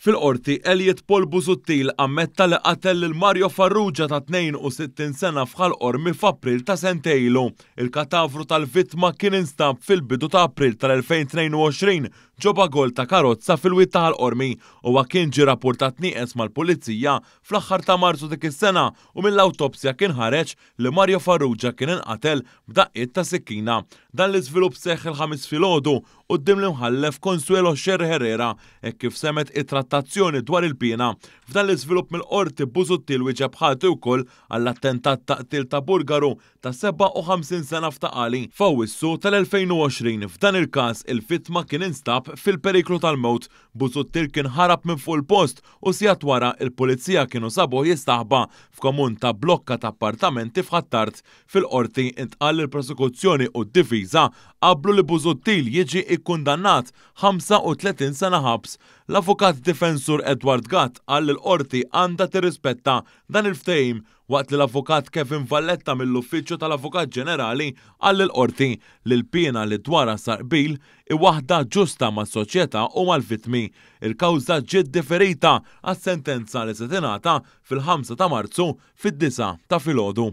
Fil-qorti, Elliot Paul Buzuttil ammetta li qatel il Mario Farrugia ta' 62 sena fħal ormi f'April ta' sentejlu. Il-katavru tal-vittma kien instab fil-bidu ta' April tal-2022 ġoba gol ta' karozza fil-wit ta' ormi u kien ġi rapportat nieqes mal-pulizija fl-aħħar ta' Marzu dik is-sena u mill-autopsja kien ħareġ li Mario Farrugia kien inqatel b'daqqiet ta' sikkina. Dan l-iżvilupp seħħ il-ħamis filgħodu u d-dim l Consuelo Xer Herrera e kif semet it-trattazzjoni dwar il-pina f'dan l-izvilup mill-qorti Buzuttil wieġeb ħati wkoll għall-attentat ta' til ta' Burgaru ta' 57 sena f'taqali fawissu tal-2020 f'dan il-każ il-fitma kien instab fil-periklu tal-mewt Buzuttil kien ħarab minn fuq il-post u sijat wara il-pulizija kienu sabu jistaħba f'komun ta' blokka ta' appartamenti f'ħattart fil-qorti intqal il-prosekuzzjoni u d-diviża qablu li Buzuttil jiġi kundannat 35 sena ħabs. L-avukat difensur Edward Gatt għall l-qorti għandha tirrispetta dan il-ftejm waqt li l-avukat Kevin Valletta mill-Uffiċċju tal-Avukat Ġenerali għall l-qorti li l-pjena li dwara sarqbil iwaħda ġusta ma' soċjetà u mal-vitmi. Il-kawża ġiet differita għas-sentenza li se tingħata fil-5 ta' Marzu fid disa ta' filgħodu.